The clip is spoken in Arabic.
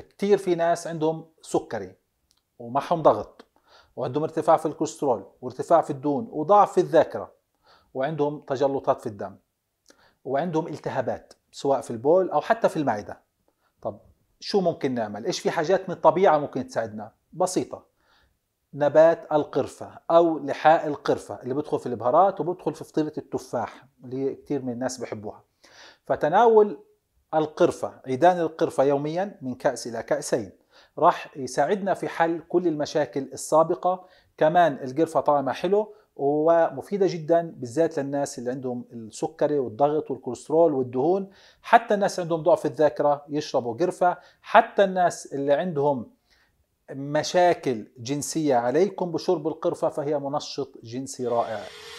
كتير في ناس عندهم سكري ومعهم ضغط وعندهم ارتفاع في الكوليسترول وارتفاع في الدهون وضعف في الذاكرة وعندهم تجلطات في الدم وعندهم التهابات سواء في البول أو حتى في المعدة طب شو ممكن نعمل؟ إيش في حاجات من الطبيعة ممكن تساعدنا؟ بسيطة نبات القرفة أو لحاء القرفة اللي بدخل في البهارات وبدخل في فطيرة التفاح اللي كتير من الناس بحبوها فتناول القرفة عيدان القرفة يوميا من كأس إلى كأسين راح يساعدنا في حل كل المشاكل السابقة كمان القرفة طعمها حلو ومفيدة جدا بالذات للناس اللي عندهم السكري والضغط والكوليسترول والدهون حتى الناس عندهم ضعف الذاكرة يشربوا قرفة حتى الناس اللي عندهم مشاكل جنسية عليكم بشرب القرفة فهي منشط جنسي رائع